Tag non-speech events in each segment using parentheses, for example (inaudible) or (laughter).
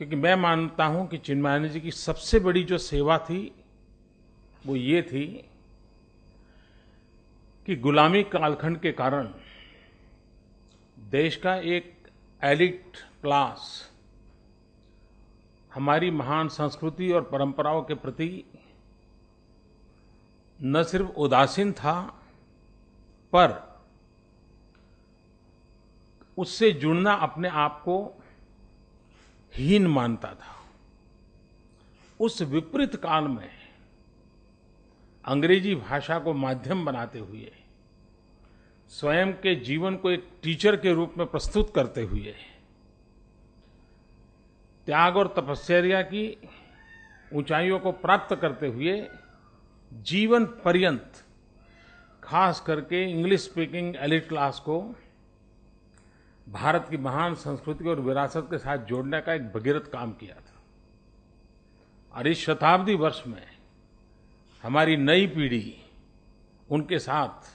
क्योंकि मैं मानता हूं कि चिन्मायन जी की सबसे बड़ी जो सेवा थी वो ये थी कि गुलामी कालखंड के कारण देश का एक एलिट क्लास हमारी महान संस्कृति और परंपराओं के प्रति न सिर्फ उदासीन था पर उससे जुड़ना अपने आप को हीन मानता था उस विपरीत काल में अंग्रेजी भाषा को माध्यम बनाते हुए स्वयं के जीवन को एक टीचर के रूप में प्रस्तुत करते हुए त्याग और तपस्या की ऊंचाइयों को प्राप्त करते हुए जीवन पर्यंत खास करके इंग्लिश स्पीकिंग एलिट क्लास को भारत की महान संस्कृति और विरासत के साथ जोड़ने का एक भगीरथ काम किया था और इस शताब्दी वर्ष में हमारी नई पीढ़ी उनके साथ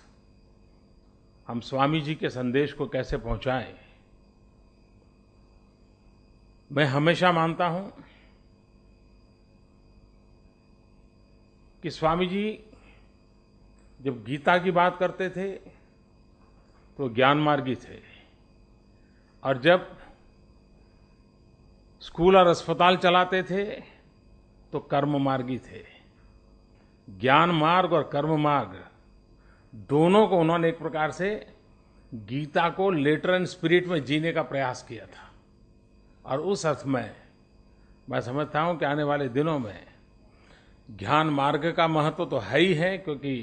हम स्वामी जी के संदेश को कैसे पहुंचाएं मैं हमेशा मानता हूं कि स्वामी जी जब गीता की बात करते थे तो ज्ञान मार्गी थे और जब स्कूल और अस्पताल चलाते थे तो कर्म मार्गी थे ज्ञान मार्ग और कर्म मार्ग दोनों को उन्होंने एक प्रकार से गीता को लेटर एंड स्पिरिट में जीने का प्रयास किया था और उस अर्थ में मैं समझता हूँ कि आने वाले दिनों में ज्ञान मार्ग का महत्व तो है ही है क्योंकि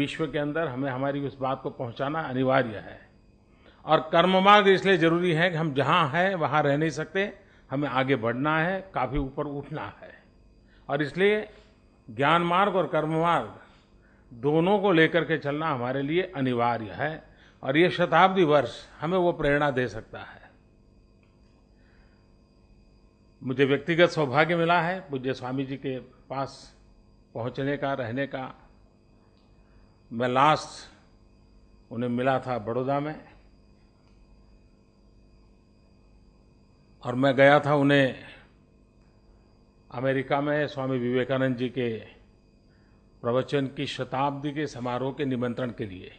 विश्व के अंदर हमें हमारी उस बात को पहुँचाना अनिवार्य है और कर्म मार्ग इसलिए जरूरी है कि हम जहां हैं वहां रह नहीं सकते हमें आगे बढ़ना है काफ़ी ऊपर उठना है और इसलिए ज्ञान मार्ग और कर्म मार्ग दोनों को लेकर के चलना हमारे लिए अनिवार्य है और ये शताब्दी वर्ष हमें वो प्रेरणा दे सकता है मुझे व्यक्तिगत सौभाग्य मिला है पूज्य स्वामी जी के पास पहुंचने का रहने का मैं लास्ट उन्हें मिला था बड़ौदा में और मैं गया था उन्हें अमेरिका में स्वामी विवेकानंद जी के प्रवचन की शताब्दी के समारोह के निमंत्रण के लिए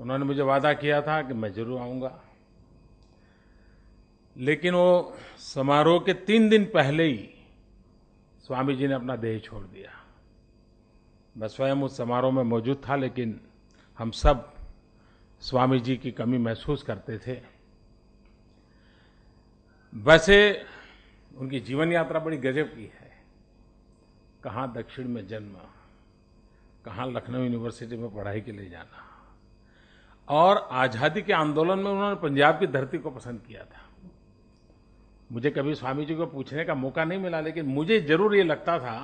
उन्होंने मुझे वादा किया था कि मैं जरूर आऊँगा लेकिन वो समारोह के तीन दिन पहले ही स्वामी जी ने अपना देह छोड़ दिया मैं स्वयं उस समारोह में मौजूद था लेकिन हम सब स्वामी जी की कमी महसूस करते थे वैसे उनकी जीवन यात्रा बड़ी गजब की है कहाँ दक्षिण में जन्म कहाँ लखनऊ यूनिवर्सिटी में पढ़ाई के लिए जाना और आज़ादी के आंदोलन में उन्होंने पंजाब की धरती को पसंद किया था मुझे कभी स्वामी जी को पूछने का मौका नहीं मिला लेकिन मुझे जरूर ये लगता था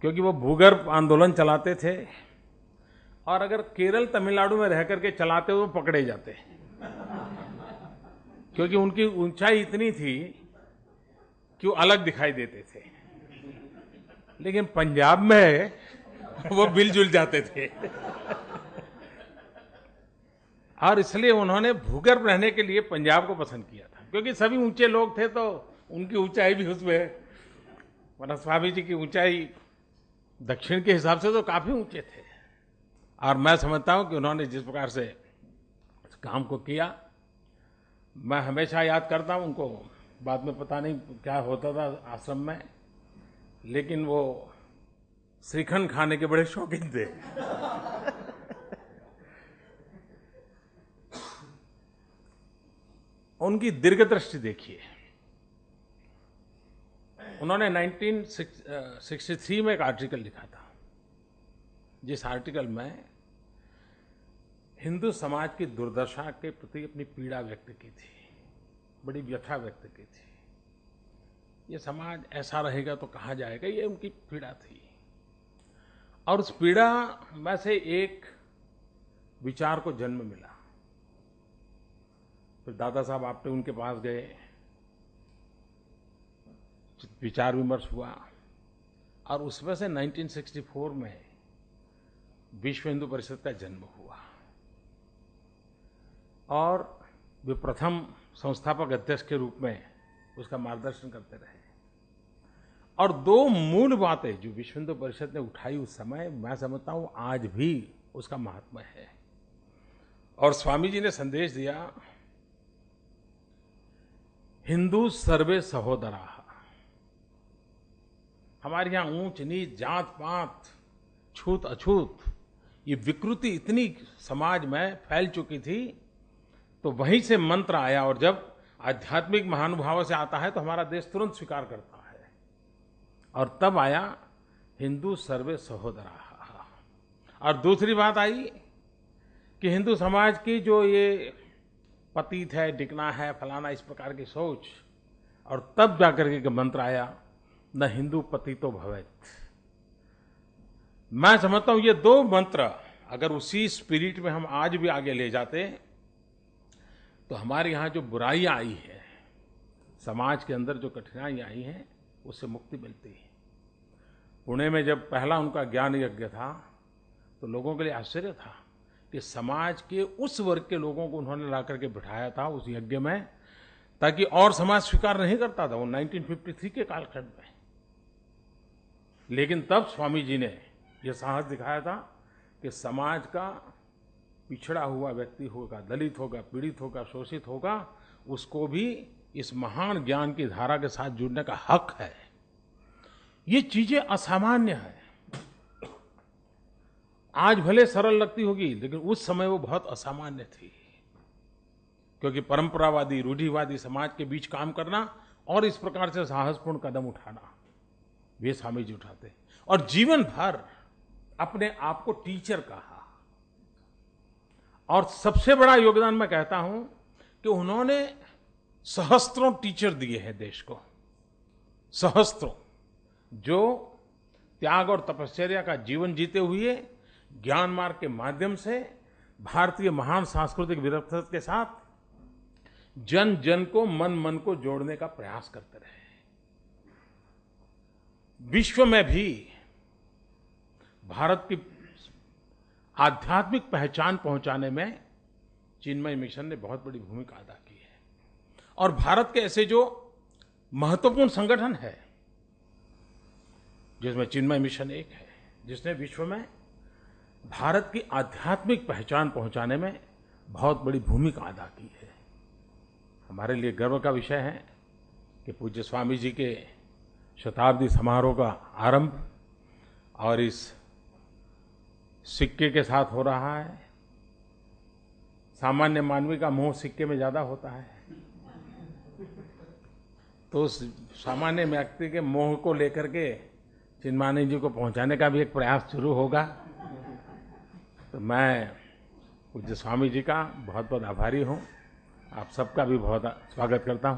क्योंकि वो भूगर्भ आंदोलन चलाते थे और अगर केरल तमिलनाडु में रह करके चलाते हुए पकड़े जाते हैं क्योंकि उनकी ऊंचाई इतनी थी कि वो अलग दिखाई देते थे लेकिन पंजाब में (laughs) वो मिलजुल जाते थे और इसलिए उन्होंने भूगर्भ रहने के लिए पंजाब को पसंद किया था क्योंकि सभी ऊंचे लोग थे तो उनकी ऊंचाई भी उसमें वरना स्वामी जी की ऊंचाई दक्षिण के हिसाब से तो काफ़ी ऊंचे थे और मैं समझता हूं कि उन्होंने जिस प्रकार से काम को किया मैं हमेशा याद करता हूँ उनको बाद में पता नहीं क्या होता था आश्रम में लेकिन वो श्रीखंड खाने के बड़े शौकीन थे उनकी दीर्घ दृष्टि देखिए उन्होंने 1963 में एक आर्टिकल लिखा था जिस आर्टिकल में हिंदू समाज की दुर्दशा के प्रति अपनी पीड़ा व्यक्त की थी बड़ी व्यथा व्यक्त की थी ये समाज ऐसा रहेगा तो कहाँ जाएगा ये उनकी पीड़ा थी और उस पीड़ा में से एक विचार को जन्म मिला फिर दादा साहब आपटे उनके पास गए विचार विमर्श हुआ और उसमें से 1964 में विश्व हिंदू परिषद का जन्म हुआ और वे प्रथम संस्थापक अध्यक्ष के रूप में उसका मार्गदर्शन करते रहे और दो मूल बातें जो विश्व हिंदू परिषद ने उठाई उस समय मैं समझता हूँ आज भी उसका महात्मा है और स्वामी जी ने संदेश दिया हिंदू सर्वे सहोदरा हमारे यहाँ ऊंच नीच जात पात छूत अछूत ये विकृति इतनी समाज में फैल चुकी थी तो वहीं से मंत्र आया और जब आध्यात्मिक महानुभावों से आता है तो हमारा देश तुरंत स्वीकार करता है और तब आया हिंदू सर्वे सहोदरा और दूसरी बात आई कि हिंदू समाज की जो ये पतीत है डिकना है फलाना इस प्रकार की सोच और तब जाकर के मंत्र आया न हिंदू पति तो भवित मैं समझता हूं ये दो मंत्र अगर उसी स्पिरिट में हम आज भी आगे ले जाते तो हमारे यहाँ जो बुराइयाँ आई है समाज के अंदर जो कठिनाई आई हैं उससे मुक्ति मिलती है पुणे में जब पहला उनका ज्ञान यज्ञ था तो लोगों के लिए आश्चर्य था कि समाज के उस वर्ग के लोगों को उन्होंने ला करके बिठाया था उस यज्ञ में ताकि और समाज स्वीकार नहीं करता था वो 1953 के कालखंड में लेकिन तब स्वामी जी ने यह साहस दिखाया था कि समाज का पिछड़ा हुआ व्यक्ति होगा दलित होगा पीड़ित होगा शोषित होगा उसको भी इस महान ज्ञान की धारा के साथ जुड़ने का हक है ये चीजें असामान्य है आज भले सरल लगती होगी लेकिन उस समय वो बहुत असामान्य थी क्योंकि परंपरावादी रूढ़िवादी समाज के बीच काम करना और इस प्रकार से साहसपूर्ण कदम उठाना वे स्वामी जी उठाते और जीवन भर अपने आप को टीचर कहा और सबसे बड़ा योगदान मैं कहता हूं कि उन्होंने सहस्त्रों टीचर दिए हैं देश को सहस्त्रों जो त्याग और तपश्चर्या का जीवन जीते हुए ज्ञान मार्ग के माध्यम से भारतीय महान सांस्कृतिक विरासत के साथ जन जन को मन मन को जोड़ने का प्रयास करते रहे विश्व में भी भारत की आध्यात्मिक पहचान पहुंचाने में चिन्मय मिशन ने बहुत बड़ी भूमिका अदा की है और भारत के ऐसे जो महत्वपूर्ण संगठन है जिसमें चिन्मय मिशन एक है जिसने विश्व में भारत की आध्यात्मिक पहचान पहुंचाने में बहुत बड़ी भूमिका अदा की है हमारे लिए गर्व का विषय है कि पूज्य स्वामी जी के शताब्दी समारोह का आरंभ और इस सिक्के के साथ हो रहा है सामान्य मानवी का मोह सिक्के में ज़्यादा होता है तो सामान्य व्यक्ति के मोह को लेकर के चिन्मानी जी को पहुंचाने का भी एक प्रयास शुरू होगा तो मैं पूज्य स्वामी जी का बहुत बहुत आभारी हूँ आप सबका भी बहुत स्वागत करता हूँ